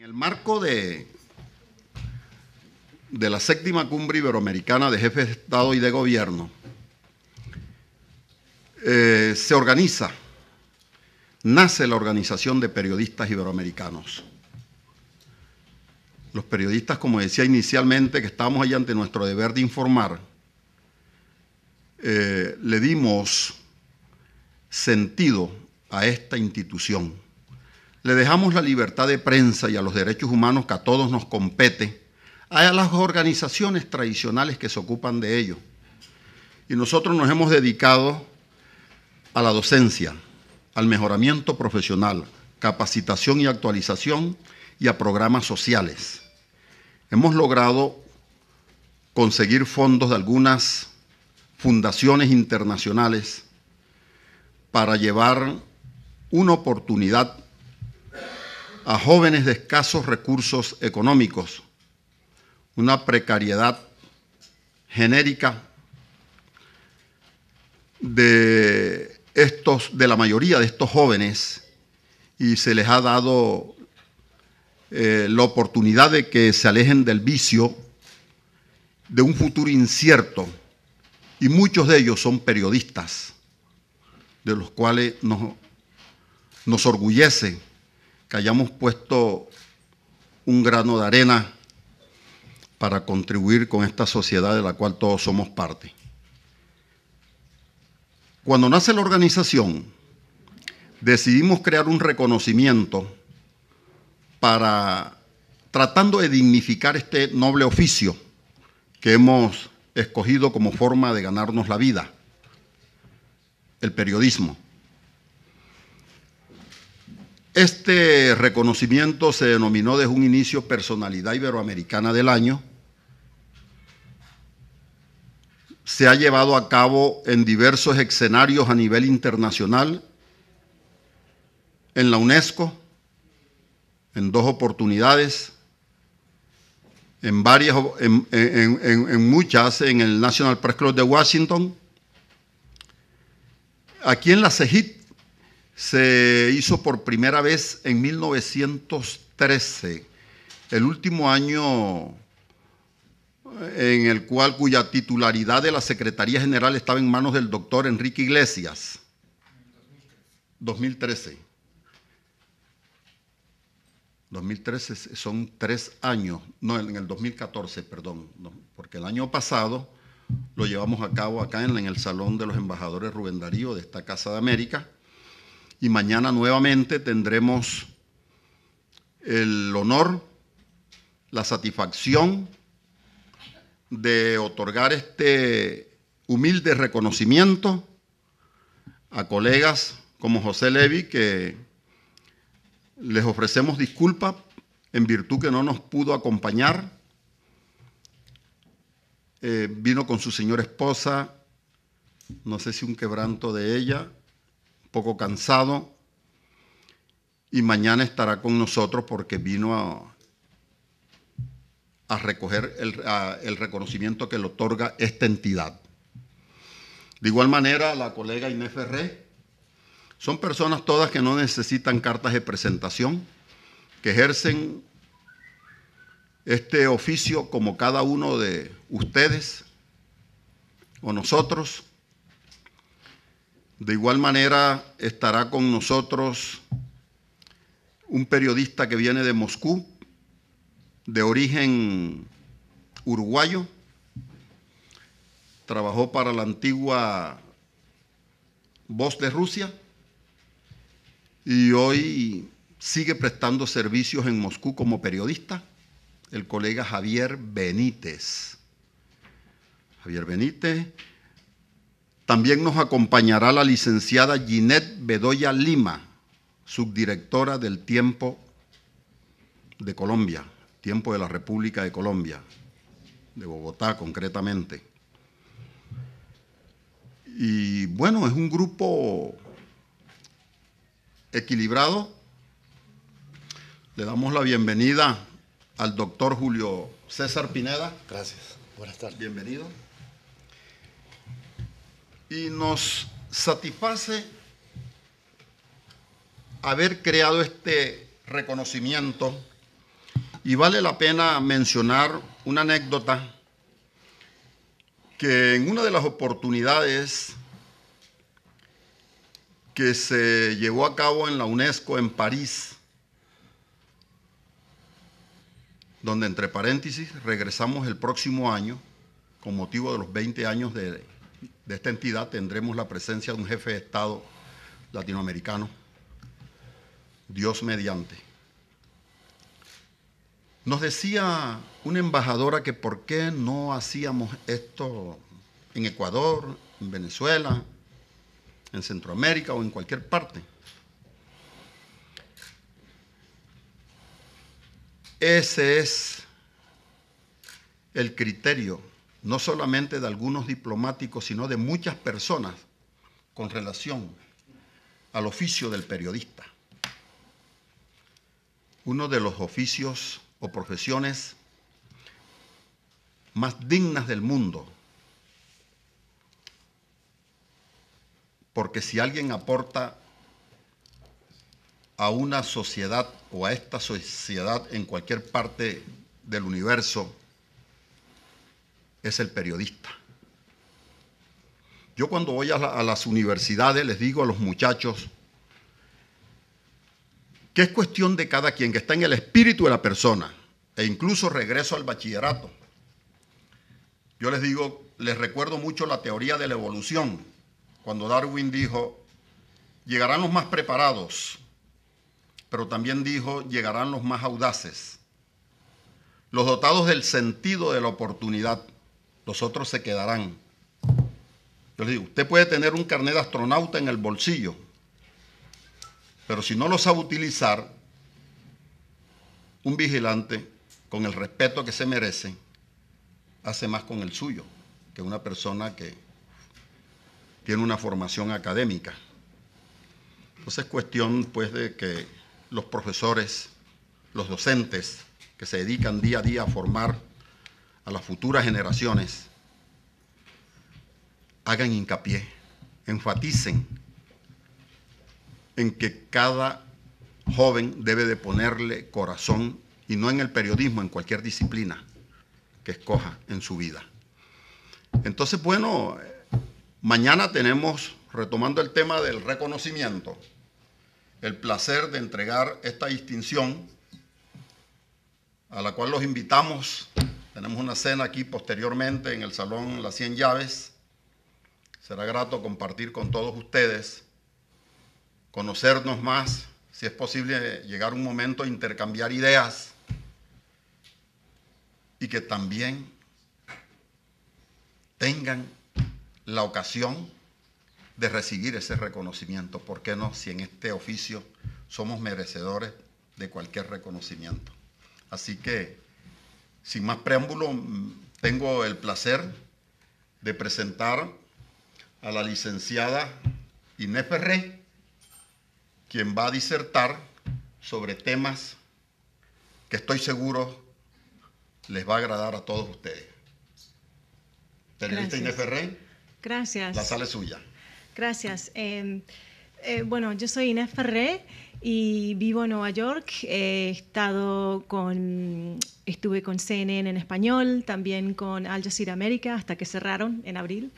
En el marco de, de la séptima cumbre iberoamericana de jefes de Estado y de Gobierno, eh, se organiza, nace la Organización de Periodistas Iberoamericanos. Los periodistas, como decía inicialmente, que estábamos ahí ante nuestro deber de informar, eh, le dimos sentido a esta institución le dejamos la libertad de prensa y a los derechos humanos que a todos nos compete, a las organizaciones tradicionales que se ocupan de ello. Y nosotros nos hemos dedicado a la docencia, al mejoramiento profesional, capacitación y actualización y a programas sociales. Hemos logrado conseguir fondos de algunas fundaciones internacionales para llevar una oportunidad a jóvenes de escasos recursos económicos, una precariedad genérica de estos de la mayoría de estos jóvenes y se les ha dado eh, la oportunidad de que se alejen del vicio de un futuro incierto y muchos de ellos son periodistas de los cuales nos orgullece que hayamos puesto un grano de arena para contribuir con esta sociedad de la cual todos somos parte. Cuando nace la organización, decidimos crear un reconocimiento para tratando de dignificar este noble oficio que hemos escogido como forma de ganarnos la vida, el periodismo. Este reconocimiento se denominó desde un inicio Personalidad Iberoamericana del Año. Se ha llevado a cabo en diversos escenarios a nivel internacional, en la UNESCO, en dos oportunidades, en varias, en, muchas, en el National Press Club de Washington. Aquí en la CEGIT se hizo por primera vez en 1913, el último año eh, en el cual cuya titularidad de la Secretaría General estaba en manos del doctor Enrique Iglesias. 2013. 2013 son tres años, no, en el 2014, perdón, porque el año pasado lo llevamos a cabo acá en el Salón de los Embajadores Rubén Darío de esta Casa de América y mañana nuevamente tendremos el honor, la satisfacción de otorgar este humilde reconocimiento a colegas como José Levi, que les ofrecemos disculpas en virtud que no nos pudo acompañar. Eh, vino con su señora esposa, no sé si un quebranto de ella, poco cansado, y mañana estará con nosotros porque vino a, recoger el, el, reconocimiento que le otorga esta entidad. De igual manera, la colega Inés Ferré, son personas todas que no necesitan cartas de presentación, que ejercen este oficio como cada uno de ustedes o nosotros de igual manera estará con nosotros un periodista que viene de Moscú, de origen uruguayo, trabajó para la antigua Voz de Rusia y hoy sigue prestando servicios en Moscú como periodista, el colega Javier Benítez. Javier Benítez también nos acompañará la licenciada Ginette Bedoya Lima, subdirectora del Tiempo de Colombia, Tiempo de la República de Colombia, de Bogotá concretamente. Y bueno, es un grupo equilibrado. Le damos la bienvenida al doctor Julio César Pineda. Gracias. Buenas tardes. Bienvenido y nos satisface haber creado este reconocimiento y vale la pena mencionar una anécdota que en una de las oportunidades que se llevó a cabo en la UNESCO en París, donde entre paréntesis regresamos el próximo año con motivo de los 20 años de de esta entidad tendremos la presencia de un jefe de Estado latinoamericano, Dios mediante. Nos decía una embajadora que por qué no hacíamos esto en Ecuador, en Venezuela, en Centroamérica o en cualquier parte. Ese es el criterio no solamente de algunos diplomáticos, sino de muchas personas con relación al oficio del periodista. Uno de los oficios o profesiones más dignas del mundo, porque si alguien aporta a una sociedad o a esta sociedad en cualquier parte del universo, es el periodista. Yo cuando voy a, las universidades les digo a los muchachos que es cuestión de cada quien, que está en el espíritu de la persona, e incluso regreso al bachillerato. Yo les digo, les recuerdo mucho la teoría de la evolución, cuando Darwin dijo, llegarán los más preparados, pero también dijo, llegarán los más audaces, los dotados del sentido de la oportunidad, los otros se quedarán. Yo les digo, usted puede tener un carnet de astronauta en el bolsillo, pero si no lo sabe utilizar, un vigilante, con el respeto que se merece, hace más con el suyo que una persona que tiene una formación académica. Entonces es cuestión pues de que los profesores, los docentes que se dedican día a día a formar las futuras generaciones, hagan hincapié, enfaticen en que cada joven debe de ponerle corazón y no en el periodismo, en cualquier disciplina que escoja en su vida. Entonces, bueno, mañana tenemos, retomando el tema del reconocimiento, el placer de entregar esta distinción a la cual los invitamos tenemos una cena aquí posteriormente en el Salón Las 100 Llaves. Será grato compartir con todos ustedes, conocernos más, si es posible llegar un momento intercambiar ideas y que también tengan la ocasión de recibir ese reconocimiento. ¿Por qué no? Si en este oficio somos merecedores de cualquier reconocimiento. Así que sin más preámbulo, mm, tengo el placer de presentar a la licenciada Inés Ferré, quien va a disertar sobre temas que estoy seguro les va a agradar a todos ustedes. Periodista Inés Ferré. Gracias. La sala es suya. Gracias. Em, eh, bueno, yo soy Inés Ferré y vivo en Nueva York. He estado con Estuve con CNN en español, también con Al Jazeera América, hasta que cerraron en abril,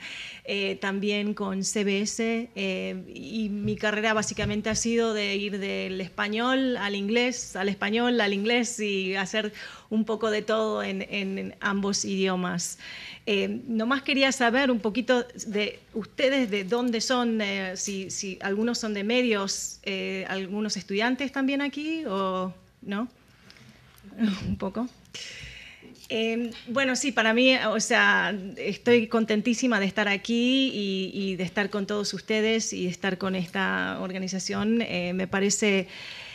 eh, también con CBS, eh, y mi carrera básicamente ha sido de ir del español al inglés, al español al inglés y hacer un poco de todo en, ambos idiomas. Eh, nomás quería saber un poquito de ustedes, de dónde son, si, algunos son de medios, algunos estudiantes también aquí o no. un poco. Em, bueno, sí, para mí, o sea, estoy contentísima de estar aquí y, de estar con todos ustedes y estar con esta organización. Eh, me parece...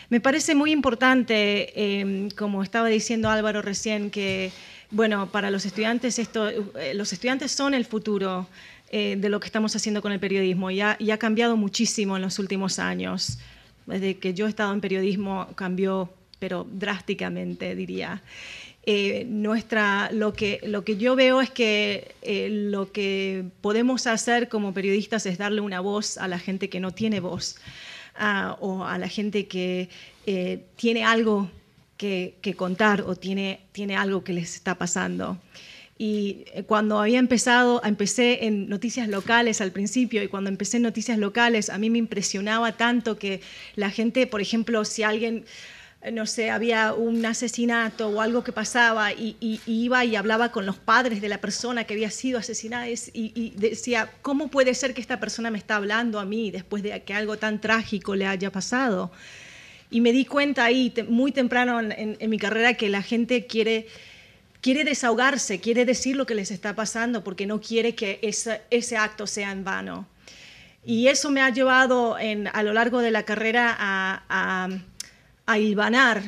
Me parece muy importante, em, como estaba diciendo Álvaro recién, que bueno, para los estudiantes esto, eh, los estudiantes son el futuro eh, de lo que estamos haciendo con el periodismo y ha, y ha cambiado muchísimo en los últimos años. Desde que yo he estado en periodismo cambió pero drásticamente diría. Eh, nuestra, lo, que, lo que yo veo es que eh, lo que podemos hacer como periodistas es darle una voz a la gente que no tiene voz o a la gente que eh, tiene algo que, que, contar o tiene, tiene algo que les está pasando. Y cuando había empezado, empecé en noticias locales al principio y cuando empecé en noticias locales a mí me impresionaba tanto que la gente, por ejemplo, si alguien eh, no sé, había un asesinato o algo que pasaba y, iba y hablaba con los padres de la persona que había sido asesinada y, decía, ¿cómo puede ser que esta persona me está hablando a mí después de que algo tan trágico le haya pasado? Y me di cuenta ahí, muy temprano en, mi carrera, que la gente quiere, quiere desahogarse, quiere decir lo que les está pasando porque no quiere que ese, ese acto sea en vano. Y eso me ha llevado a lo largo de la carrera a a hilvanar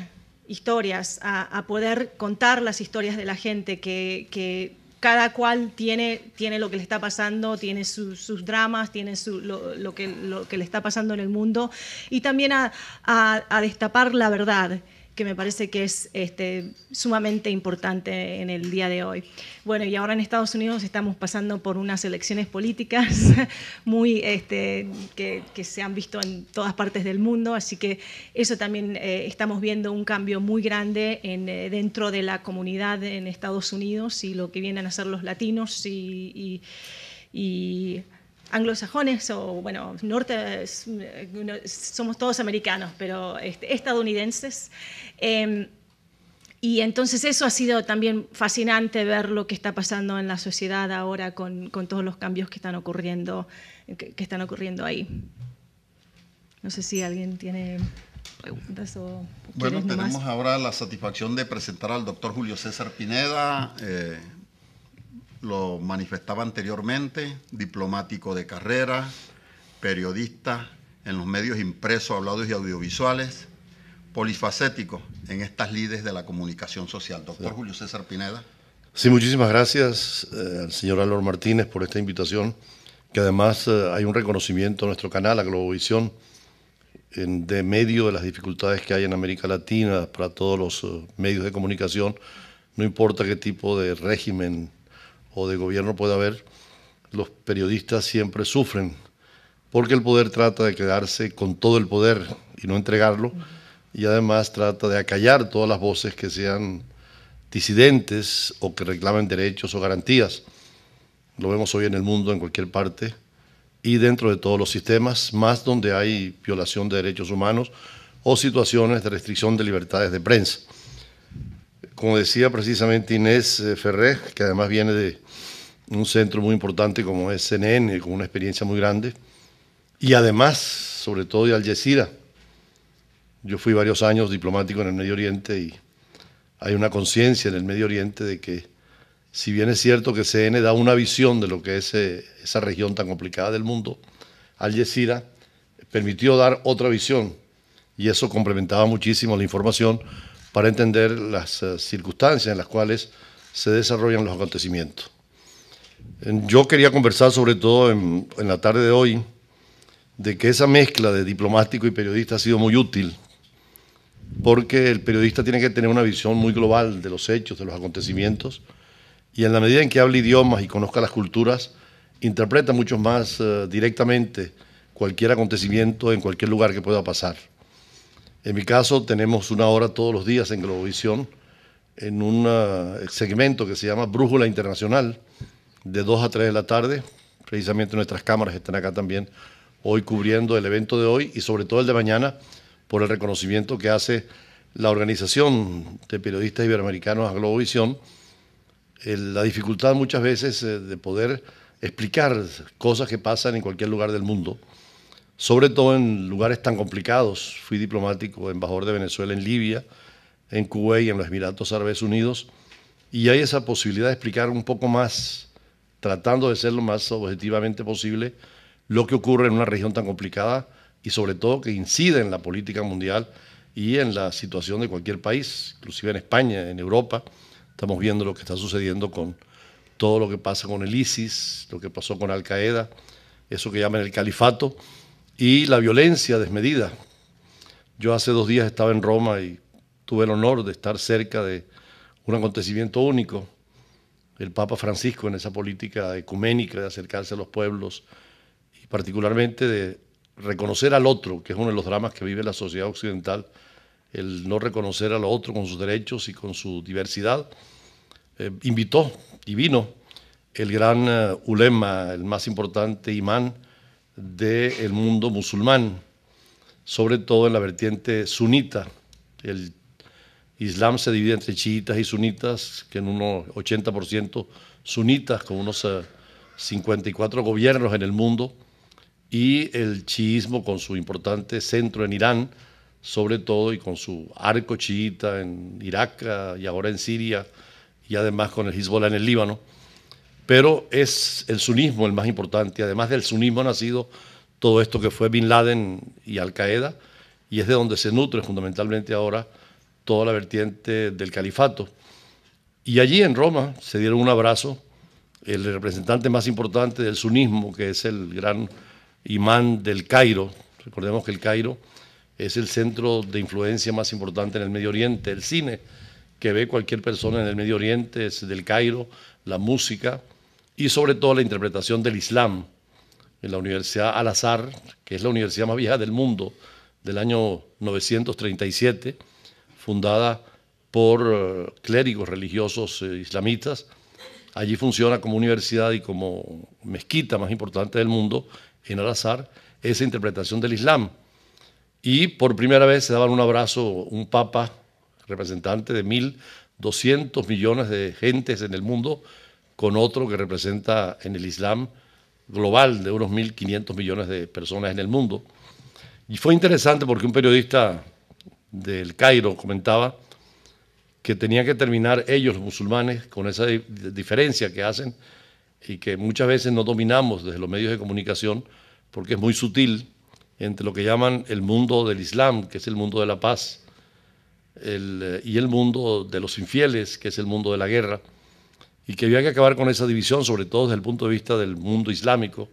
historias, a, poder contar las historias de la gente, que, cada cual tiene, tiene lo que le está pasando, tiene sus dramas, tiene lo, que, lo, que, le está pasando en el mundo, y también a destapar la verdad que me parece que es este, sumamente importante en el día de hoy. Bueno, y ahora en Estados Unidos estamos pasando por unas elecciones políticas muy, este, que, se han visto en todas partes del mundo, así que eso también eh, estamos viendo un cambio muy grande en, eh, dentro de la comunidad en Estados Unidos y lo que vienen a hacer los latinos y anglosajones o, bueno, norte, eh, somos todos americanos, pero este, estadounidenses. Em, y entonces eso ha sido también fascinante ver lo que está pasando en la sociedad ahora con, todos los cambios que están ocurriendo, que, están ocurriendo ahí. No sé si alguien tiene preguntas o... Bueno, tenemos ahora la satisfacción de presentar al doctor Julio César Pineda. Eh, lo manifestaba anteriormente, diplomático de carrera, periodista en los medios impresos, hablados y audiovisuales, polifacético en estas lides de la comunicación social. Doctor Julio César Pineda. Sí, muchísimas gracias eh, al señor Álvaro Martínez por esta invitación, que además eh, hay un reconocimiento a nuestro canal, a Globovisión, en, de medio de las dificultades que hay en América Latina para todos los eh, medios de comunicación, no importa qué tipo de régimen o de gobierno puede haber, los periodistas siempre sufren, porque el poder trata de quedarse con todo el poder y no entregarlo, y además trata de acallar todas las voces que sean disidentes o que reclamen derechos o garantías. Lo vemos hoy en el mundo, en cualquier parte, y dentro de todos los sistemas, más donde hay violación de derechos humanos o situaciones de restricción de libertades de prensa. Como decía precisamente Inés eh, Ferrer, que además viene de un centro muy importante como es CNN, eh, con una experiencia muy grande, y además, sobre todo, de Al Jazeera. Yo fui varios años diplomático en el Medio Oriente y hay una conciencia en el Medio Oriente de que, si bien es cierto que CNN da una visión de lo que es eh, esa región tan complicada del mundo, Al Jazeera permitió dar otra visión y eso complementaba muchísimo la información para entender las eh, circunstancias en las cuales se desarrollan los acontecimientos. Yo quería conversar sobre todo en, la tarde de hoy de que esa mezcla de diplomático y periodista ha sido muy útil, porque el periodista tiene que tener una visión muy global de los hechos, de los acontecimientos, y en la medida en que habla idiomas y conozca las culturas, interpreta mucho más eh, directamente cualquier acontecimiento en cualquier lugar que pueda pasar. En mi caso tenemos una hora todos los días en Globovisión en un ah, segmento que se llama Brújula Internacional, de 2 a 3 de la tarde. Precisamente nuestras cámaras están acá también hoy cubriendo el evento de hoy y sobre todo el de mañana por el reconocimiento que hace la Organización de Periodistas Iberoamericanos a Globovisión, la dificultad muchas veces eh, de poder explicar cosas que pasan en cualquier lugar del mundo sobre todo en lugares tan complicados. Fui diplomático, embajador de Venezuela en Libia, en Kuwait, en los Emiratos Árabes Unidos, y hay esa posibilidad de explicar un poco más, tratando de ser lo más objetivamente posible, lo que ocurre en una región tan complicada y sobre todo que incide en la política mundial y en la situación de cualquier país, inclusive en España, en Europa. Estamos viendo lo que está sucediendo con todo lo que pasa con el ISIS, lo que pasó con Al Qaeda, eso que llaman el califato, y la violencia desmedida. Yo hace dos días estaba en Roma y tuve el honor de estar cerca de un acontecimiento único, el Papa Francisco en esa política ecuménica de acercarse a los pueblos y particularmente de reconocer al otro, que es uno de los dramas que vive la sociedad occidental, el no reconocer al otro con sus derechos y con su diversidad, eh, invitó y vino el gran eh, ulema, el más importante imán del mundo musulmán, sobre todo en la vertiente sunita. El Islam se divide entre chiitas y sunitas, que en unos 80% sunitas, con unos 54 eh, gobiernos en el mundo, y el chiismo con su importante centro en Irán, sobre todo, y con su arco chiita en Irak eh, y ahora en Siria, y además con el Hezbollah en el Líbano pero es el sunismo el más importante. Además del sunismo ha nacido todo esto que fue Bin Laden y Al Qaeda, y es de donde se nutre fundamentalmente ahora toda la vertiente del califato. Y allí en Roma se dieron un abrazo el representante más importante del sunismo, que es el gran imán del Cairo. Recordemos que el Cairo es el centro de influencia más importante en el Medio Oriente. El cine que ve cualquier persona en el Medio Oriente es del Cairo, la música, y sobre todo la interpretación del Islam en la Universidad Al-Azhar, que es la universidad más vieja del mundo, del año 937, fundada por eh, clérigos religiosos eh, islamitas. Allí funciona como universidad y como mezquita más importante del mundo, en Al-Azhar, esa interpretación del Islam. Y por primera vez se daban un abrazo un papa representante de 1.200 millones de gentes en el mundo con otro que representa en el Islam global de unos 1.500 millones de personas en el mundo. Y fue interesante porque un periodista del Cairo comentaba que tenían que terminar ellos, los musulmanes, con esa diferencia que hacen y que muchas veces no dominamos desde los medios de comunicación porque es muy sutil entre lo que llaman el mundo del Islam, que es el mundo de la paz, eh, y el mundo de los infieles, que es el mundo de la guerra y que había que acabar con esa división, sobre todo desde el punto de vista del mundo islámico,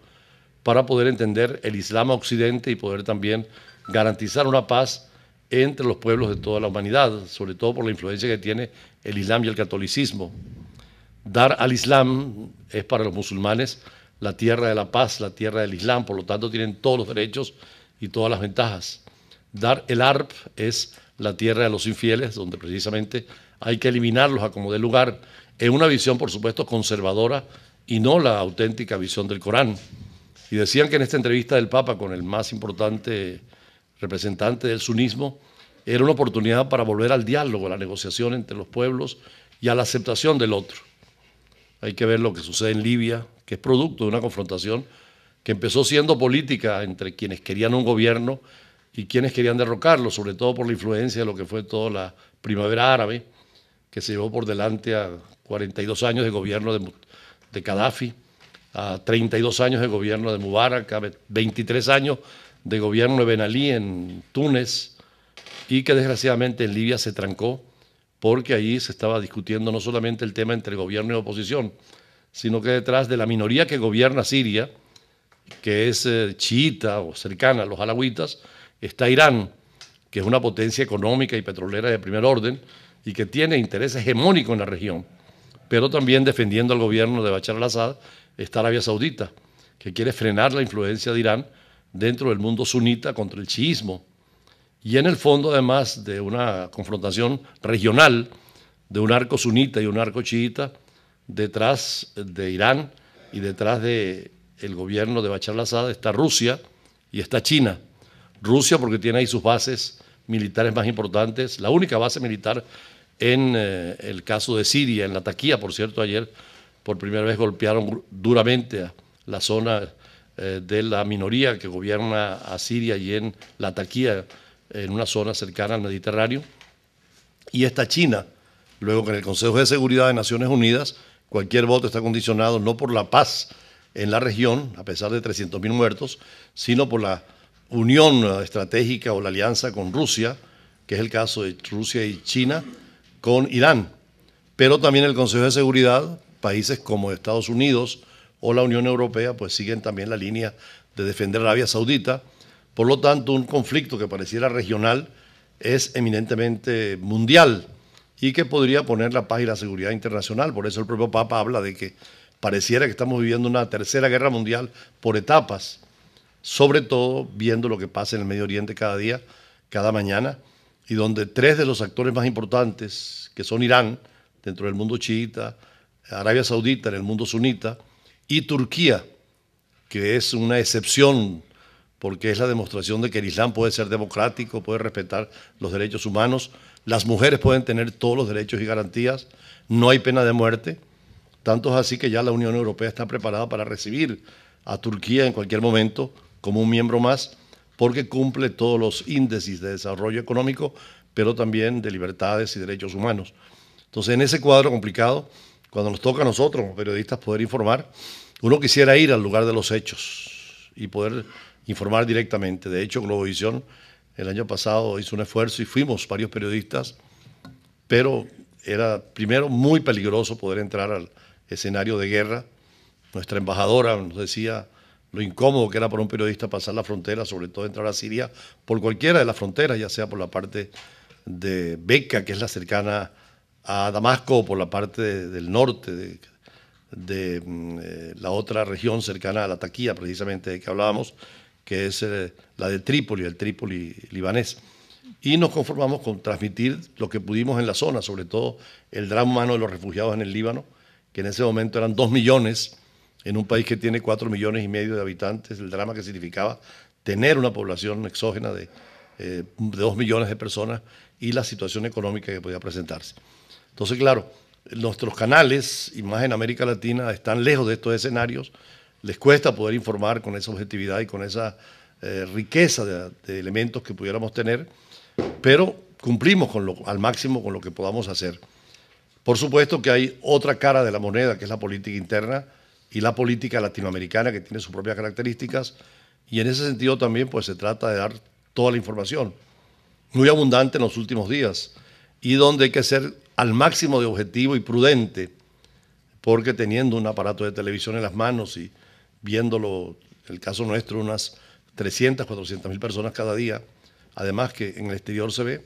para poder entender el Islam Occidente y poder también garantizar una paz entre los pueblos de toda la humanidad, sobre todo por la influencia que tiene el Islam y el catolicismo. Dar al Islam es para los musulmanes la tierra de la paz, la tierra del Islam, por lo tanto tienen todos los derechos y todas las ventajas. Dar el ARP es la tierra de los infieles, donde precisamente hay que eliminarlos a como dé lugar, en una visión, por supuesto, conservadora y no la auténtica visión del Corán. Y decían que en esta entrevista del Papa con el más importante representante del sunismo, era una oportunidad para volver al diálogo, a la negociación entre los pueblos y a la aceptación del otro. Hay que ver lo que sucede en Libia, que es producto de una confrontación que empezó siendo política entre quienes querían un gobierno y quienes querían derrocarlo, sobre todo por la influencia de lo que fue toda la primavera árabe que se llevó por delante a 42 años de gobierno de, Gaddafi, a 32 años de gobierno de Mubarak, a 23 años de gobierno de Ben Ali en Túnez, y que desgraciadamente en Libia se trancó porque ahí se estaba discutiendo no solamente el tema entre gobierno y oposición, sino que detrás de la minoría que gobierna Siria, que es eh, chiita o cercana a los alawitas, está Irán, que es una potencia económica y petrolera de primer orden, y que tiene interés hegemónico en la región, pero también defendiendo al gobierno de Bachar al-Assad está Arabia Saudita, que quiere frenar la influencia de Irán dentro del mundo sunita contra el chiismo. Y en el fondo, además de una confrontación regional de un arco sunita y un arco chiita, detrás de Irán y detrás del gobierno de Bachar al-Assad está Rusia y está China. Rusia porque tiene ahí sus bases militares más importantes, la única base militar en eh, el caso de Siria, en la Taquía, por cierto, ayer por primera vez golpearon duramente la zona eh, de la minoría que gobierna a Siria y en la Taquía, en una zona cercana al Mediterráneo. Y esta China, luego que en el Consejo de Seguridad de Naciones Unidas cualquier voto está condicionado no por la paz en la región, a pesar de 300.000 muertos, sino por la unión estratégica o la alianza con Rusia, que es el caso de Rusia y China, con Irán, pero también el Consejo de Seguridad, países como Estados Unidos o la Unión Europea, pues siguen también la línea de defender Arabia Saudita. Por lo tanto, un conflicto que pareciera regional es eminentemente mundial y que podría poner la paz y la seguridad internacional. Por eso el propio Papa habla de que pareciera que estamos viviendo una tercera guerra mundial por etapas sobre todo viendo lo que pasa en el Medio Oriente cada día, cada mañana, y donde tres de los actores más importantes, que son Irán, dentro del mundo chiita, Arabia Saudita, en el mundo sunita, y Turquía, que es una excepción porque es la demostración de que el Islam puede ser democrático, puede respetar los derechos humanos, las mujeres pueden tener todos los derechos y garantías, no hay pena de muerte, tanto es así que ya la Unión Europea está preparada para recibir a Turquía en cualquier momento, como un miembro más porque cumple todos los índices de desarrollo económico, pero también de libertades y derechos humanos. Entonces, en ese cuadro complicado, cuando nos toca a nosotros, periodistas, poder informar, uno quisiera ir al lugar de los hechos y poder informar directamente. De hecho, Globovisión el año pasado hizo un esfuerzo y fuimos varios periodistas, pero era primero muy peligroso poder entrar al escenario de guerra. Nuestra embajadora nos decía, lo incómodo que era para un periodista pasar la frontera, sobre todo entrar a Siria, por cualquiera de las fronteras, ya sea por la parte de Beca, que es la cercana a Damasco, o por la parte del norte, de, mm, eh, la otra región cercana a la Taquía, precisamente de que hablábamos, que es eh, la de Trípoli, el Trípoli libanés. Y nos conformamos con transmitir lo que pudimos en la zona, sobre todo el drama humano de los refugiados en el Líbano, que en ese momento eran dos millones en un país que tiene cuatro millones y medio de habitantes, el drama que significaba tener una población exógena de, eh, dos millones de personas y la situación económica que podía presentarse. Entonces, claro, nuestros canales, y más en América Latina, están lejos de estos escenarios, les cuesta poder informar con esa objetividad y con esa eh, riqueza de, elementos que pudiéramos tener, pero cumplimos con lo, al máximo con lo que podamos hacer. Por supuesto que hay otra cara de la moneda, que es la política interna, y la política latinoamericana que tiene sus propias características y en ese sentido también pues se trata de dar toda la información, muy abundante en los últimos días y donde hay que ser al máximo de objetivo y prudente, porque teniendo un aparato de televisión en las manos y viéndolo, el caso nuestro, unas 300, 400 mil personas cada día, además que en el exterior se ve,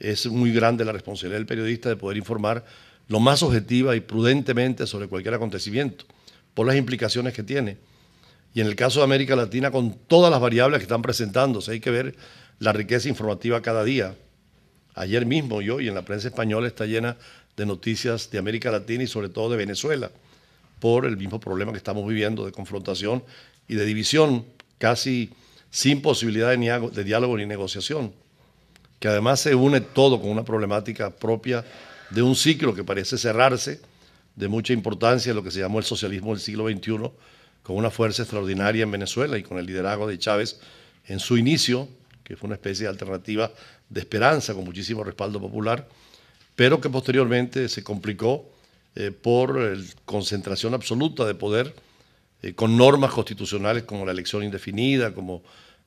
es muy grande la responsabilidad del periodista de poder informar lo más objetiva y prudentemente sobre cualquier acontecimiento por las implicaciones que tiene. Y en el caso de América Latina, con todas las variables que están presentándose, hay que ver la riqueza informativa cada día. Ayer mismo yo y en la prensa española está llena de noticias de América Latina y sobre todo de Venezuela, por el mismo problema que estamos viviendo de confrontación y de división, casi sin posibilidad de, de diálogo ni negociación, que además se une todo con una problemática propia de un ciclo que parece cerrarse de mucha importancia lo que se llamó el socialismo del siglo XXI, con una fuerza extraordinaria en Venezuela y con el liderazgo de Chávez en su inicio, que fue una especie de alternativa de esperanza con muchísimo respaldo popular, pero que posteriormente se complicó eh, por concentración absoluta de poder eh, con normas constitucionales como la elección indefinida, como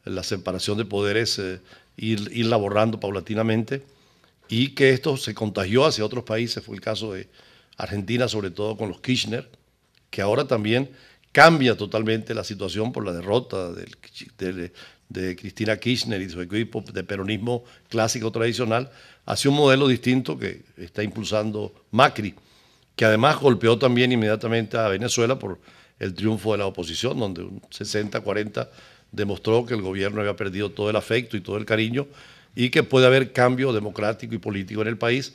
la separación de poderes, eh, ir, paulatinamente, y que esto se contagió hacia otros países, fue el caso de Argentina, sobre todo con los Kirchner, que ahora también cambia totalmente la situación por la derrota del, de Cristina Kirchner y su equipo de peronismo clásico tradicional hacia un modelo distinto que está impulsando Macri, que además golpeó también inmediatamente a Venezuela por el triunfo de la oposición, donde un 60-40 demostró que el gobierno había perdido todo el afecto y todo el cariño y que puede haber cambio democrático y político en el país,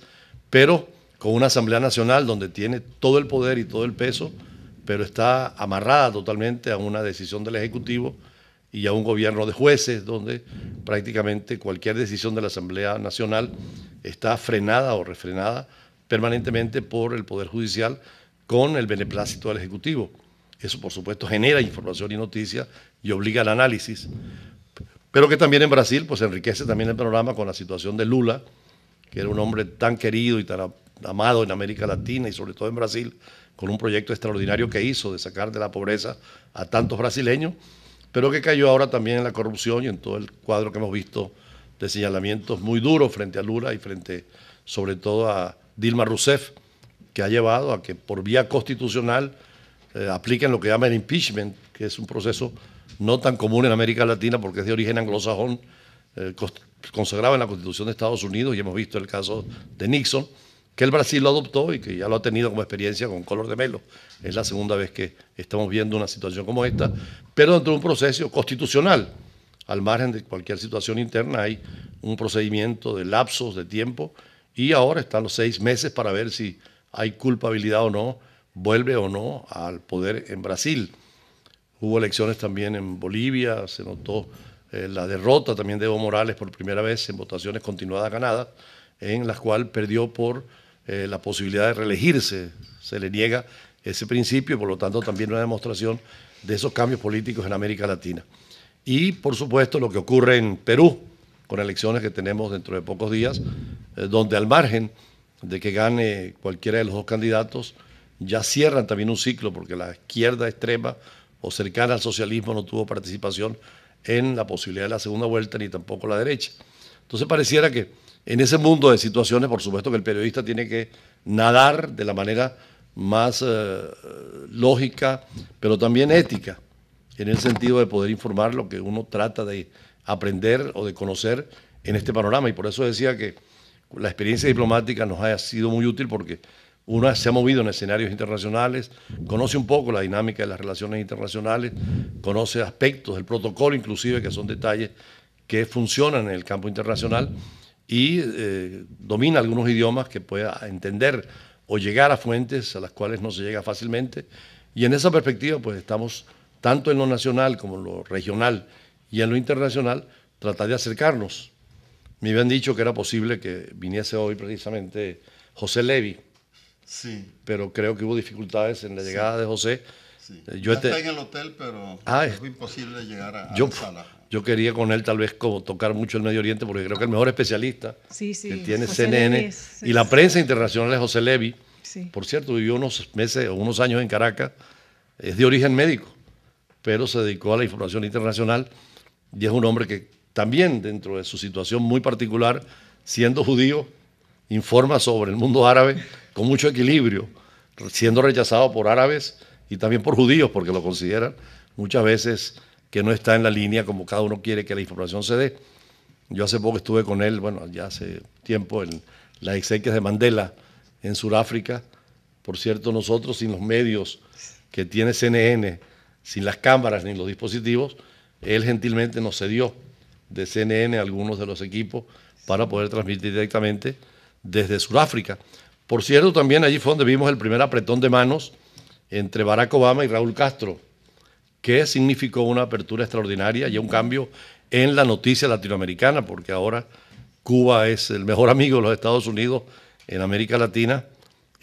pero con una Asamblea Nacional donde tiene todo el poder y todo el peso, pero está amarrada totalmente a una decisión del Ejecutivo y a un gobierno de jueces donde prácticamente cualquier decisión de la Asamblea Nacional está frenada o refrenada permanentemente por el Poder Judicial con el beneplácito del Ejecutivo. Eso, por supuesto, genera información y noticia y obliga al análisis. Pero que también en Brasil, pues enriquece también el panorama con la situación de Lula, que era un hombre tan querido y tan amado en América Latina y sobre todo en Brasil, con un proyecto extraordinario que hizo de sacar de la pobreza a tantos brasileños, pero que cayó ahora también en la corrupción y en todo el cuadro que hemos visto de señalamientos muy duros frente a Lula y frente sobre todo a Dilma Rousseff, que ha llevado a que por vía constitucional eh, apliquen lo que llaman impeachment, que es un proceso no tan común en América Latina porque es de origen anglosajón, eh, consagrado en la Constitución de Estados Unidos y hemos visto el caso de Nixon que el Brasil lo adoptó y que ya lo ha tenido como experiencia con Color de Melo. Es la segunda vez que estamos viendo una situación como esta, pero dentro de un proceso constitucional. Al margen de cualquier situación interna hay un procedimiento de lapsos de tiempo y ahora están los seis meses para ver si hay culpabilidad o no, vuelve o no al poder en Brasil. Hubo elecciones también en Bolivia, se notó eh, la derrota también de Evo Morales por primera vez en votaciones continuadas ganadas, en las cuales perdió por eh, la posibilidad de reelegirse, se le niega ese principio y por lo tanto también una demostración de esos cambios políticos en América Latina. Y por supuesto lo que ocurre en Perú, con elecciones que tenemos dentro de pocos días, eh, donde al margen de que gane cualquiera de los dos candidatos, ya cierran también un ciclo, porque la izquierda extrema o cercana al socialismo no tuvo participación en la posibilidad de la segunda vuelta, ni tampoco la derecha. Entonces pareciera que en ese mundo de situaciones, por supuesto que el periodista tiene que nadar de la manera más eh, lógica, pero también ética, en el sentido de poder informar lo que uno trata de aprender o de conocer en este panorama. Y por eso decía que la experiencia diplomática nos ha sido muy útil porque uno se ha movido en escenarios internacionales, conoce un poco la dinámica de las relaciones internacionales, conoce aspectos del protocolo inclusive, que son detalles que funcionan en el campo internacional y eh, domina algunos idiomas que pueda entender o llegar a fuentes a las cuales no se llega fácilmente. Y en esa perspectiva, pues estamos tanto en lo nacional como en lo regional y en lo internacional, tratar de acercarnos. Me habían dicho que era posible que viniese hoy precisamente José Levi. Sí. Pero creo que hubo dificultades en la llegada de José. Yo ya en el hotel, pero ah, es imposible llegar a, a la sala. Yo quería con él tal vez como tocar mucho el Medio Oriente porque creo que el mejor especialista que tiene CNN y la prensa internacional es José Levy. Por cierto, vivió unos meses o unos años en Caracas. Es de origen médico, pero se dedicó a la información internacional y es un hombre que también dentro de su situación muy particular, siendo judío, informa sobre el mundo árabe con mucho equilibrio, siendo rechazado por árabes y también por judíos porque lo consideran muchas veces que no está en la línea como cada uno quiere que la información se dé. Yo hace poco estuve con él, bueno, ya hace tiempo, en las exequias de Mandela en Sudáfrica. Por cierto, nosotros sin los medios que tiene CNN, sin las cámaras ni los dispositivos, él gentilmente nos cedió de CNN algunos de los equipos para poder transmitir directamente desde Sudáfrica. Por cierto, también allí fue donde vimos el primer apretón de manos entre Barack Obama y Raúl Castro que significó una apertura extraordinaria y un cambio en la noticia latinoamericana, porque ahora Cuba es el mejor amigo de los Estados Unidos en América Latina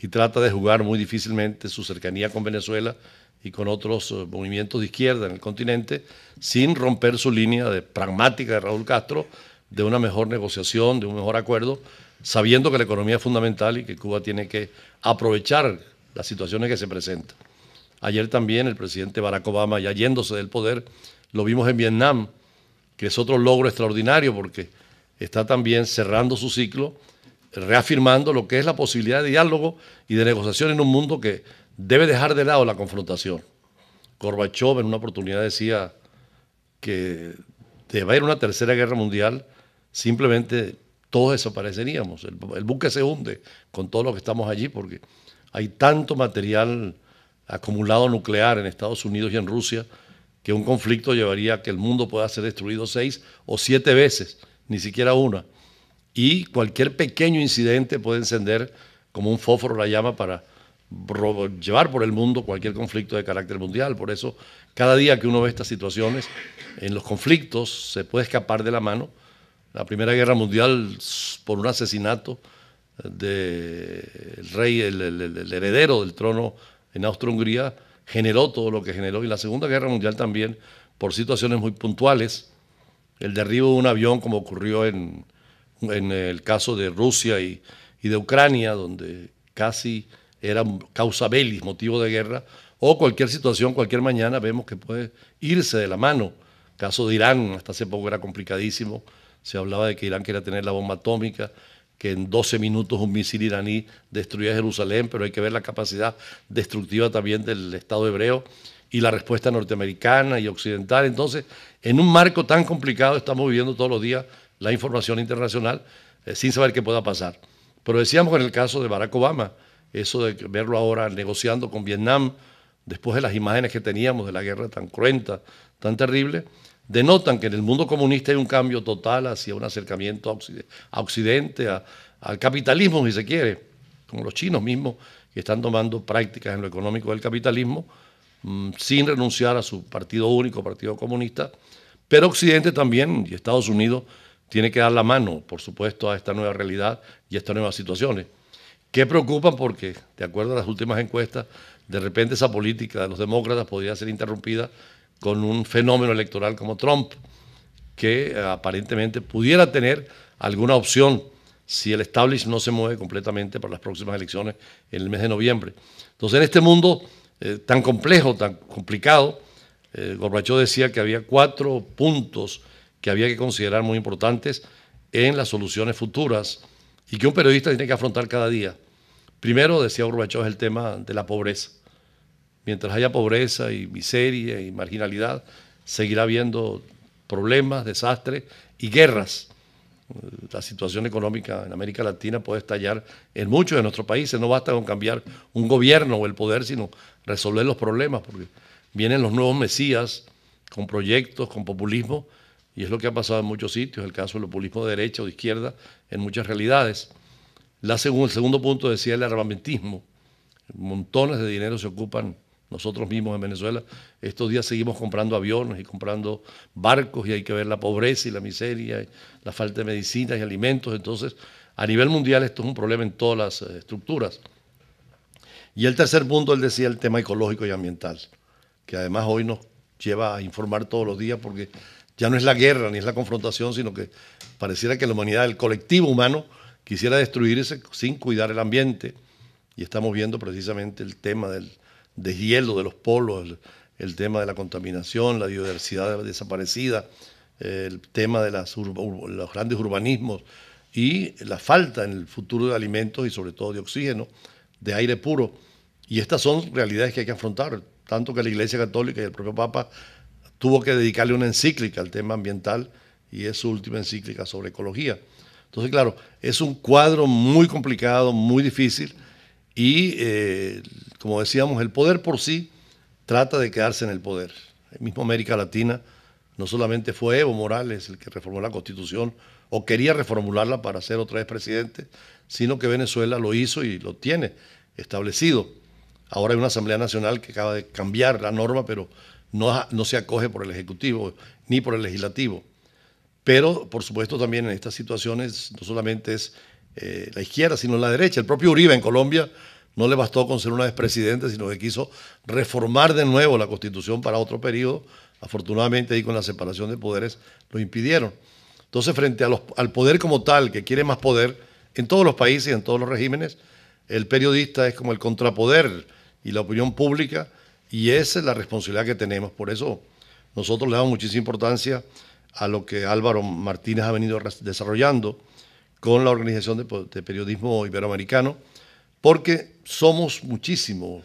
y trata de jugar muy difícilmente su cercanía con Venezuela y con otros eh, movimientos de izquierda en el continente, sin romper su línea de pragmática de Raúl Castro, de una mejor negociación, de un mejor acuerdo, sabiendo que la economía es fundamental y que Cuba tiene que aprovechar las situaciones que se presentan. Ayer también el presidente Barack Obama, ya yéndose del poder, lo vimos en Vietnam, que es otro logro extraordinario porque está también cerrando su ciclo, reafirmando lo que es la posibilidad de diálogo y de negociación en un mundo que debe dejar de lado la confrontación. Gorbachev en una oportunidad decía que de haber una tercera guerra mundial, simplemente todos desapareceríamos. El, el buque se hunde con todo lo que estamos allí porque hay tanto material acumulado nuclear en Estados Unidos y en Rusia, que un conflicto llevaría a que el mundo pueda ser destruido seis o siete veces, ni siquiera una. Y cualquier pequeño incidente puede encender como un fósforo la llama para llevar por el mundo cualquier conflicto de carácter mundial. Por eso, cada día que uno ve estas situaciones, en los conflictos se puede escapar de la mano. La Primera Guerra Mundial, por un asesinato del rey, el heredero del trono en austria hungría generó todo lo que generó y la Segunda Guerra Mundial también por situaciones muy puntuales, el derribo de un avión como ocurrió en, el caso de Rusia y, de Ucrania, donde casi era causa belis, motivo de guerra, o cualquier situación, cualquier mañana vemos que puede irse de la mano. Caso de Irán, hasta hace poco era complicadísimo, se hablaba de que Irán quería tener la bomba atómica que en 12 minutos un misil iraní destruía Jerusalén, pero hay que ver la capacidad destructiva también del Estado hebreo y la respuesta norteamericana y occidental. Entonces, en un marco tan complicado estamos viviendo todos los días la información internacional eh, sin saber qué pueda pasar. Pero decíamos en el caso de Barack Obama, eso de verlo ahora negociando con Vietnam, después de las imágenes que teníamos de la guerra tan cruenta, tan terrible, denotan que en el mundo comunista hay un cambio total hacia un acercamiento a Occidente, al capitalismo, si se quiere, como los chinos mismos, que están tomando prácticas en lo económico del capitalismo, mm, sin renunciar a su partido único, Partido Comunista, pero Occidente también, y Estados Unidos, tiene que dar la mano, por supuesto, a esta nueva realidad y a estas nuevas situaciones, ¿Qué preocupan porque, de acuerdo a las últimas encuestas, de repente esa política de los demócratas podría ser interrumpida con un fenómeno electoral como Trump, que aparentemente pudiera tener alguna opción si el establishment no se mueve completamente para las próximas elecciones en el mes de noviembre. Entonces, en este mundo eh, tan complejo, tan complicado, eh, Gorbachev decía que había cuatro puntos que había que considerar muy importantes en las soluciones futuras y que un periodista tiene que afrontar cada día. Primero, decía Gorbachev, es el tema de la pobreza. Mientras haya pobreza y miseria y marginalidad, seguirá habiendo problemas, desastres y guerras. Eh, la situación económica en América Latina puede estallar en muchos de nuestros países. No basta con cambiar un gobierno o el poder, sino resolver los problemas, porque vienen los nuevos mesías con proyectos, con populismo, y es lo que ha pasado en muchos sitios, el caso del populismo de derecha o de izquierda, en muchas realidades. La el segundo punto decía el armamentismo. Montones de dinero se ocupan nosotros mismos en Venezuela estos días seguimos comprando aviones y comprando barcos y hay que ver la pobreza y la miseria, la falta de medicinas y alimentos. Entonces, a nivel mundial esto es un problema en todas las eh, estructuras. Y el tercer punto, él decía, el tema ecológico y ambiental, que además hoy nos lleva a informar todos los días porque ya no es la guerra ni es la confrontación, sino que pareciera que la humanidad, el colectivo humano, quisiera destruirse sin cuidar el ambiente. Y estamos viendo precisamente el tema del deshielo de los polos, el, tema de la contaminación, la biodiversidad desaparecida, el tema de los grandes urbanismos y la falta en el futuro de alimentos y sobre todo de oxígeno, de aire puro. Y estas son realidades que hay que afrontar, tanto que la Iglesia Católica y el propio Papa tuvo que dedicarle una encíclica al tema ambiental y es su última encíclica sobre ecología. Entonces, claro, es un cuadro muy complicado, muy difícil y, eh, como decíamos, el poder por sí trata de quedarse en el poder. El mismo América Latina no solamente fue Evo Morales el que reformó la constitución o quería reformularla para ser otra vez presidente, sino que Venezuela lo hizo y lo tiene establecido. Ahora hay una Asamblea Nacional que acaba de cambiar la norma, pero no, no se acoge por el Ejecutivo ni por el Legislativo. Pero, por supuesto, también en estas situaciones no solamente es eh, la izquierda, sino la derecha. El propio Uribe en Colombia no le bastó con ser una vez presidente, sino que quiso reformar de nuevo la constitución para otro periodo. Afortunadamente ahí con la separación de poderes lo impidieron. Entonces, frente a los, al poder como tal, que quiere más poder, en todos los países, en todos los regímenes, el periodista es como el contrapoder y la opinión pública, y esa es la responsabilidad que tenemos. Por eso nosotros le damos muchísima importancia a lo que Álvaro Martínez ha venido desarrollando con la Organización de, Periodismo Iberoamericano, porque somos muchísimo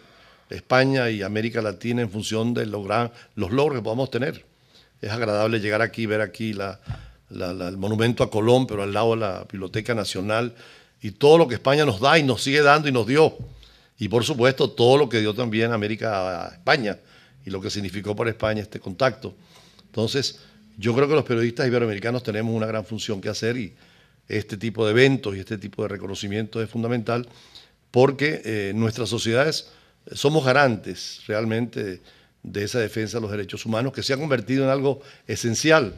España y América Latina, en función de lograr los logros que podamos tener. Es agradable llegar aquí, ver aquí el monumento a Colón, pero al lado de la Biblioteca Nacional y todo lo que España nos da y nos sigue dando y nos dio. Y por supuesto todo lo que dio también América a España y lo que significó para España este contacto. Entonces, yo creo que los periodistas iberoamericanos tenemos una gran función que hacer y, este tipo de eventos y este tipo de reconocimiento es fundamental porque eh, nuestras sociedades eh, somos garantes realmente de esa defensa de los derechos humanos que se ha convertido en algo esencial.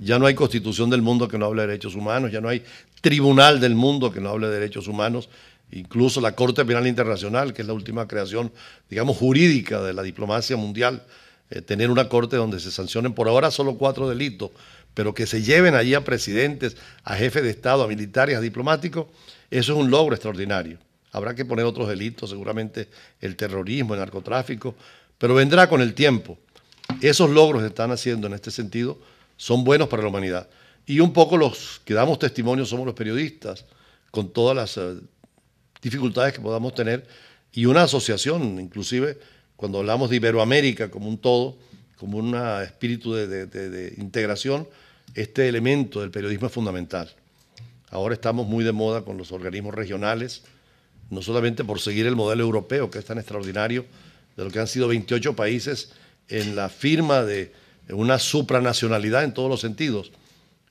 Ya no hay constitución del mundo que no hable de derechos humanos, ya no hay tribunal del mundo que no hable de derechos humanos, incluso la Corte Penal Internacional, que es la última creación, digamos, jurídica de la diplomacia mundial, eh, tener una corte donde se sancionen por ahora solo cuatro delitos, pero que se lleven allí a presidentes, a jefes de Estado, a militares, a diplomáticos, eso es un logro extraordinario. Habrá que poner otros delitos, seguramente el terrorismo, el narcotráfico, pero vendrá con el tiempo. Esos logros que están haciendo en este sentido son buenos para la humanidad. Y un poco los que damos testimonio somos los periodistas, con todas las eh, dificultades que podamos tener, y una asociación, inclusive cuando hablamos de Iberoamérica como un todo, como un espíritu de integración, este elemento del periodismo es fundamental. Ahora estamos muy de moda con los organismos regionales, no solamente por seguir el modelo europeo, que es tan extraordinario, de lo que han sido 28 países en la firma de una supranacionalidad en todos los sentidos.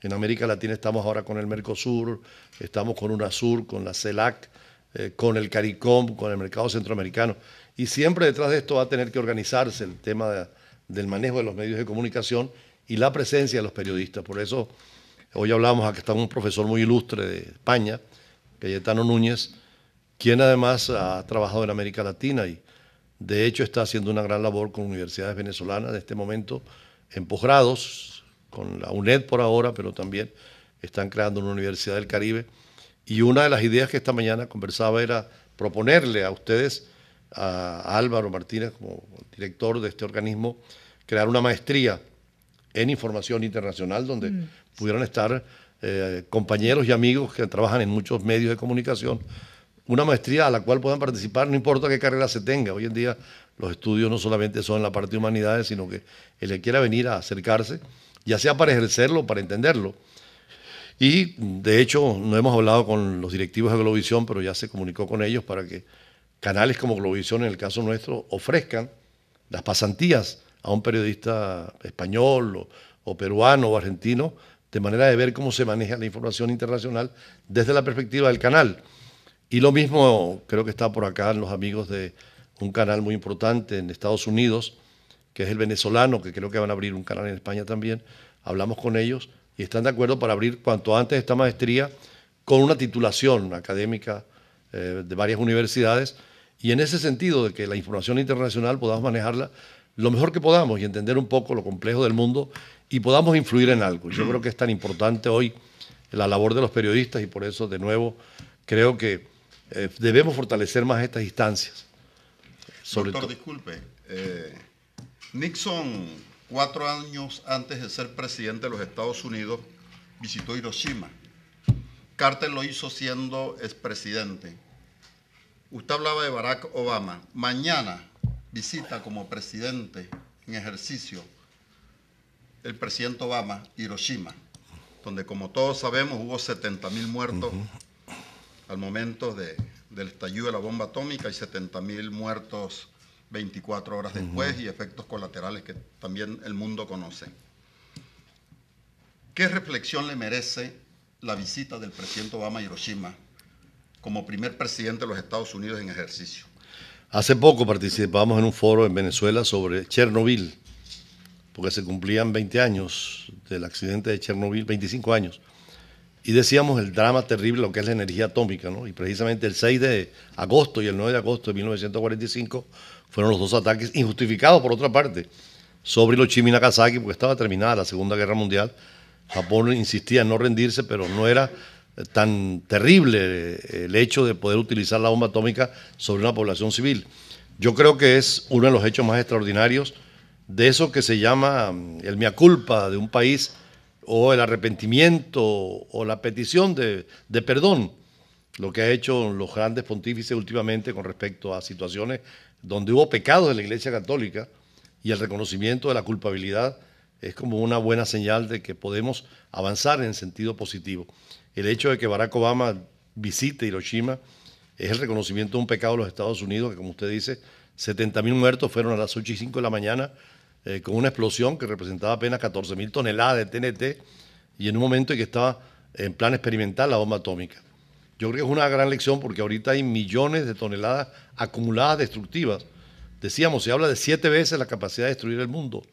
En América Latina estamos ahora con el Mercosur, estamos con UNASUR, con la CELAC, eh, con el CARICOM, con el mercado centroamericano. Y siempre detrás de esto va a tener que organizarse el tema del manejo de los medios de comunicación y la presencia de los periodistas. Por eso hoy hablamos, a que está un profesor muy ilustre de España, Cayetano Núñez, quien además ha trabajado en América Latina y de hecho está haciendo una gran labor con universidades venezolanas de este momento en posgrados, con la UNED por ahora, pero también están creando una universidad del Caribe. Y una de las ideas que esta mañana conversaba era proponerle a ustedes, a Álvaro Martínez como director de este organismo, crear una maestría en información internacional, donde pudieron mm. pudieran estar eh, compañeros y amigos que trabajan en muchos medios de comunicación, una maestría a la cual puedan participar, no importa qué carrera se tenga. Hoy en día los estudios no solamente son la parte de humanidades, sino que el que quiera venir a acercarse, ya sea para ejercerlo, para entenderlo. Y de hecho, no hemos hablado con los directivos de Globovisión, pero ya se comunicó con ellos para que canales como Globovisión, en el caso nuestro, ofrezcan las pasantías a un periodista español o, peruano o argentino, de manera de ver cómo se maneja la información internacional desde la perspectiva del canal. Y lo mismo creo que está por acá los amigos de un canal muy importante en Estados Unidos, que es el venezolano, que creo que van a abrir un canal en España también. Hablamos con ellos y están de acuerdo para abrir cuanto antes esta maestría con una titulación académica eh, de varias universidades. Y en ese sentido de que la información internacional podamos manejarla lo mejor que podamos y entender un poco lo complejo del mundo y podamos influir en algo. Yo creo que es tan importante hoy la labor de los periodistas y por eso, de nuevo, creo que eh, debemos fortalecer más estas instancias. Doctor, disculpe. Eh, Nixon, cuatro años antes de ser presidente de los Estados Unidos, visitó Hiroshima. Carter lo hizo siendo expresidente. Usted hablaba de Barack Obama. Mañana, visita como presidente en ejercicio el presidente Obama, Hiroshima, donde como todos sabemos hubo 70.000 muertos al momento del estallido de la bomba atómica y 70.000 muertos 24 horas después y efectos colaterales que también el mundo conoce. ¿Qué reflexión le merece la visita del presidente Obama a Hiroshima como primer presidente de los Estados Unidos en ejercicio? Hace poco participamos en un foro en Venezuela sobre Chernobyl, porque se cumplían 20 años del accidente de Chernobyl, 25 años. Y decíamos el drama terrible, lo que es la energía atómica, ¿no? Y precisamente el 6 de agosto y el 9 de agosto de 1945 fueron los dos ataques injustificados, por otra parte, sobre los y porque estaba terminada la Segunda Guerra Mundial. Japón insistía en no rendirse, pero no era tan terrible eh, el hecho de poder utilizar la bomba atómica sobre una población civil. Yo creo que es uno de los hechos más extraordinarios de eso que se llama mm, el mea culpa de un país o el arrepentimiento o la petición de, perdón, lo que han hecho los grandes pontífices últimamente con respecto a situaciones donde hubo pecados de la Iglesia Católica y el reconocimiento de la culpabilidad es como una buena señal de que podemos avanzar en sentido positivo el hecho de que Barack Obama visite Hiroshima es el reconocimiento de un pecado de los Estados Unidos, que como usted dice, 70.000 muertos fueron a las 8 y 5 de la mañana eh, con una explosión que representaba apenas 14.000 toneladas de TNT y en un momento en que estaba en plan experimental la bomba atómica. Yo creo que es una gran lección porque ahorita hay millones de toneladas acumuladas destructivas. Decíamos, se habla de siete veces la capacidad de destruir el mundo.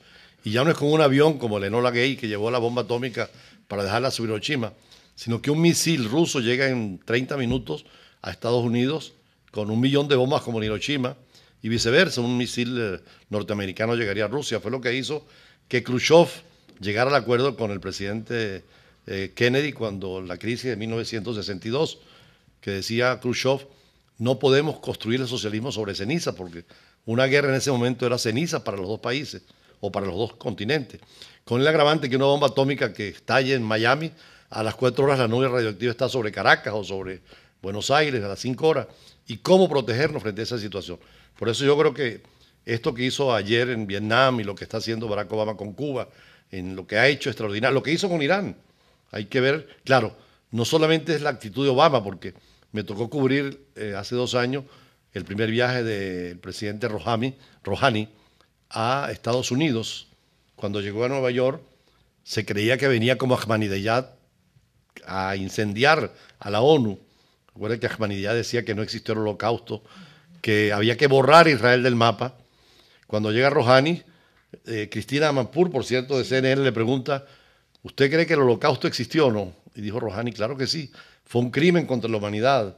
Y ya no es con un avión como el Enola Gay que llevó la bomba atómica para dejarla a Hiroshima, sino que un misil ruso llega en 30 minutos a Estados Unidos con un millón de bombas como en Hiroshima y viceversa, un misil eh, norteamericano llegaría a Rusia. Fue lo que hizo que Khrushchev llegara al acuerdo con el presidente eh, Kennedy cuando la crisis de 1962, que decía Khrushchev, no podemos construir el socialismo sobre ceniza, porque una guerra en ese momento era ceniza para los dos países o para los dos continentes, con el agravante que una bomba atómica que estalle en Miami a las 4 horas la nube radioactiva está sobre Caracas o sobre Buenos Aires, a las 5 horas, y cómo protegernos frente a esa situación. Por eso yo creo que esto que hizo ayer en Vietnam y lo que está haciendo Barack Obama con Cuba, en lo que ha hecho extraordinario, lo que hizo con Irán, hay que ver, claro, no solamente es la actitud de Obama, porque me tocó cubrir eh, hace dos años el primer viaje del presidente Rouhani Rohani a Estados Unidos. Cuando llegó a Nueva York, se creía que venía como Ahmadinejad a incendiar a la ONU. Recuerda que Ahmadinejad decía que no existió el holocausto, que había que borrar Israel del mapa. Cuando llega Rouhani, eh, Cristina Manpur, por cierto, de CNN, le pregunta, ¿usted cree que el holocausto existió o no? Y dijo Rouhani, claro que sí, fue un crimen contra la humanidad.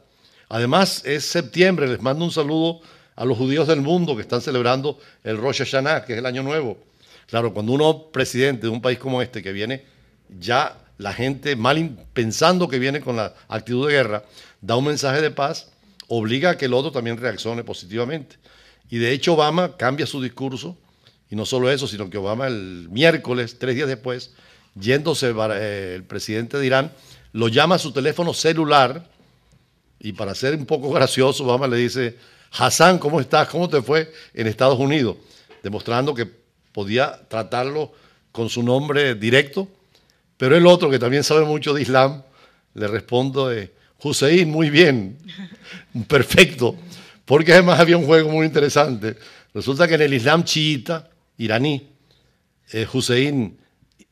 Además, es septiembre, les mando un saludo a los judíos del mundo que están celebrando el Rosh Hashanah, que es el año nuevo. Claro, cuando uno presidente de un país como este que viene ya la gente mal pensando que viene con la actitud de guerra, da un mensaje de paz, obliga a que el otro también reaccione positivamente. Y de hecho Obama cambia su discurso, y no solo eso, sino que Obama el miércoles, tres días después, yéndose eh, el presidente de Irán, lo llama a su teléfono celular, y para ser un poco gracioso, Obama le dice, Hassan, ¿cómo estás? ¿Cómo te fue en Estados Unidos? Demostrando que podía tratarlo con su nombre directo pero el otro, que también sabe mucho de Islam, le respondo, de, eh, Hussein, muy bien, perfecto. Porque además había un juego muy interesante. Resulta que en el Islam chiita, iraní, eh, Hussein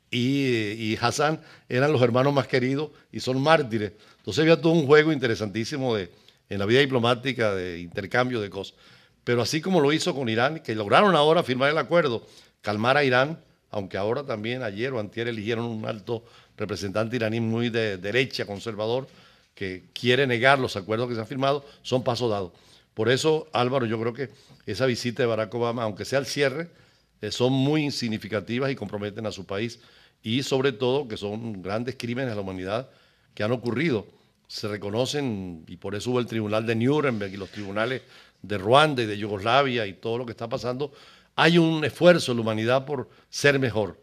y, eh, y, Hassan eran los hermanos más queridos y son mártires. Entonces había todo un juego interesantísimo de, en la vida diplomática, de intercambio de cosas. Pero así como lo hizo con Irán, que lograron ahora firmar el acuerdo, calmar a Irán, aunque ahora también ayer o antier eligieron un alto representante iraní muy de derecha, conservador, que quiere negar los acuerdos que se han firmado, son pasos dados. Por eso, Álvaro, yo creo que esa visita de Barack Obama, aunque sea el cierre, eh, son muy significativas y comprometen a su país y sobre todo que son grandes crímenes a la humanidad que han ocurrido. Se reconocen y por eso hubo el tribunal de Nuremberg y los tribunales de Ruanda y de Yugoslavia y todo lo que está pasando hay un esfuerzo en la humanidad por ser mejor.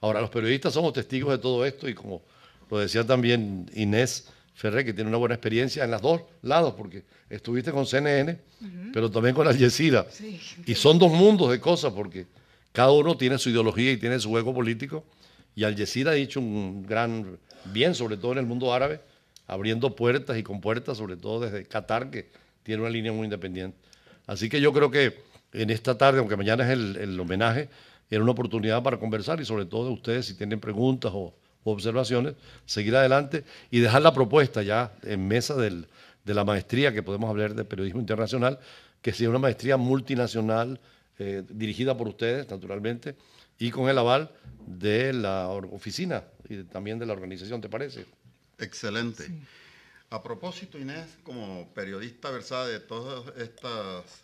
Ahora, los periodistas somos testigos de todo esto y como lo decía también Inés Ferré, que tiene una buena experiencia en los dos lados, porque estuviste con CNN, pero también con Al Jazeera. Y son dos mundos de cosas, porque cada uno tiene su ideología y tiene su juego político. Y Al Jazeera ha dicho un gran bien, sobre todo en el mundo árabe, abriendo puertas y con puertas, sobre todo desde Qatar, que tiene una línea muy independiente. Así que yo creo que en esta tarde, aunque mañana es el, homenaje, era una oportunidad para conversar y sobre todo ustedes si tienen preguntas o, observaciones, seguir adelante y dejar la propuesta ya en mesa de la maestría que podemos hablar de periodismo internacional, que sea una maestría multinacional eh, dirigida por ustedes, naturalmente, y con el aval de la oficina y también de la organización, ¿te parece? Excelente. A propósito, Inés, como periodista versada de todas estas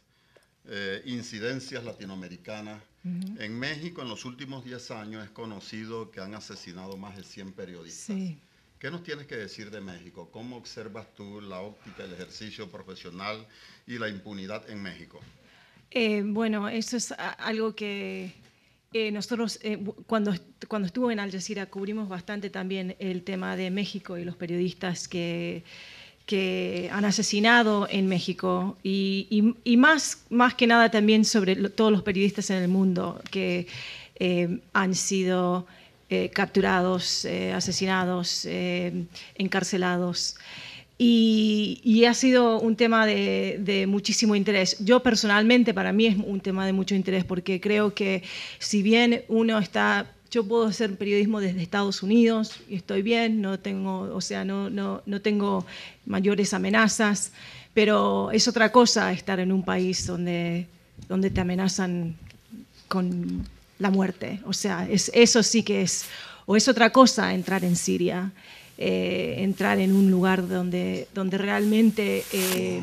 eh, incidencias latinoamericanas. En México en los últimos 10 años es conocido que han asesinado más de 100 periodistas. ¿Qué nos tienes que decir de México? ¿Cómo observas tú la óptica, del ejercicio profesional y la impunidad en México? Eh, bueno, eso es algo que eh, nosotros cuando, cuando estuve en Al cubrimos bastante también el tema de México y los periodistas que que han asesinado en México y, más, más que nada también sobre todos los periodistas en el mundo que eh, han sido eh, capturados, eh, asesinados, encarcelados. Y, ha sido un tema de, de, muchísimo interés. Yo personalmente, para mí es un tema de mucho interés porque creo que si bien uno está yo puedo hacer periodismo desde Estados Unidos y estoy bien, no tengo, o sea, no, no, tengo mayores amenazas, pero es otra cosa estar en un país donde, donde te amenazan con la muerte. O sea, es, eso sí que es, o es otra cosa entrar en Siria, eh, entrar en un lugar donde, donde realmente eh,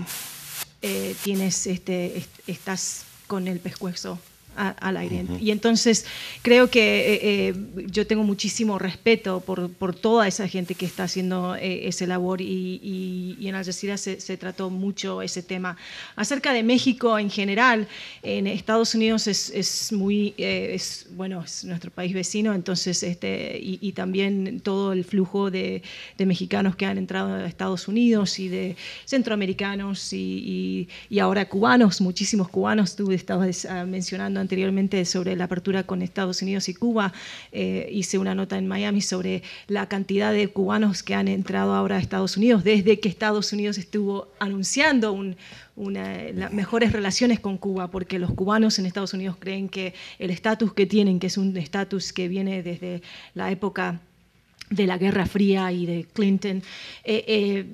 eh, tienes este, estás con el pescuezo al aire. Y entonces creo que eh, eh, yo tengo muchísimo respeto por, por, toda esa gente que está haciendo esa eh, ese labor y, en Al Jazeera se, trató mucho ese tema. Acerca de México en general, en Estados Unidos es, es muy, es, bueno, es nuestro país vecino, entonces, este, y, también todo el flujo de, de, mexicanos que han entrado a Estados Unidos y de centroamericanos y, ahora cubanos, muchísimos cubanos, tú estabas ah, mencionando anteriormente sobre la apertura con Estados Unidos y Cuba. Eh, hice una nota en Miami sobre la cantidad de cubanos que han entrado ahora a Estados Unidos desde que Estados Unidos estuvo anunciando mejores relaciones con Cuba, porque los cubanos en Estados Unidos creen que el estatus que tienen, que es un estatus que viene desde la época de la Guerra Fría y de Clinton, eh, eh,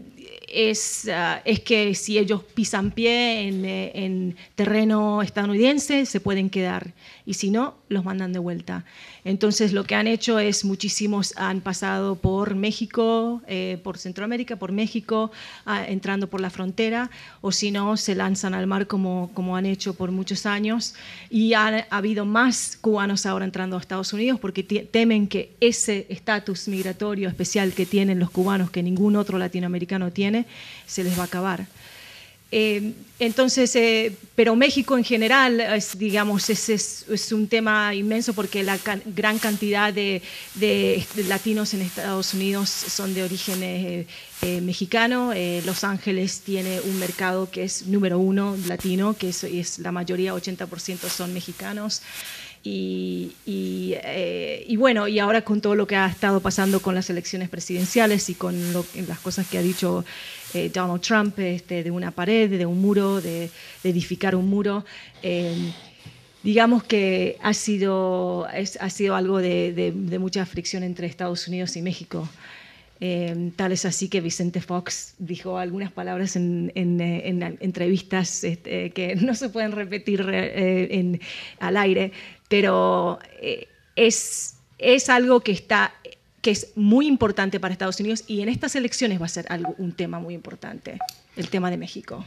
es, ah, es que si ellos pisan pie en, eh, en terreno estadounidense, se pueden quedar y si no, los mandan de vuelta. Entonces lo que han hecho es muchísimos han pasado por México, eh, por Centroamérica, por México, ah, entrando por la frontera, o si no, se lanzan al mar como, como han hecho por muchos años. Y ha habido más cubanos ahora entrando a Estados Unidos porque temen que ese estatus migratorio especial que tienen los cubanos, que ningún otro latinoamericano tiene, se les va a acabar. Eh, entonces, eh, pero México en general, es, digamos, es, es, un tema inmenso porque la gran cantidad de, latinos en Estados Unidos son de origen eh, mexicano. Los Ángeles tiene un mercado que es número uno latino, que es, la mayoría, 80% son mexicanos. Y, bueno, y ahora con todo lo que ha estado pasando con las elecciones presidenciales y con las cosas que ha dicho eh, Donald Trump este, de una pared, de un muro, de, edificar un muro. Eh, digamos que ha sido, ha sido algo de, mucha fricción entre Estados Unidos y México. Eh, tal es así que Vicente Fox dijo algunas palabras en, entrevistas este, que no se pueden repetir al aire, pero es, es algo que está que es muy importante para Estados Unidos y en estas elecciones va a ser algo, un tema muy importante, el tema de México.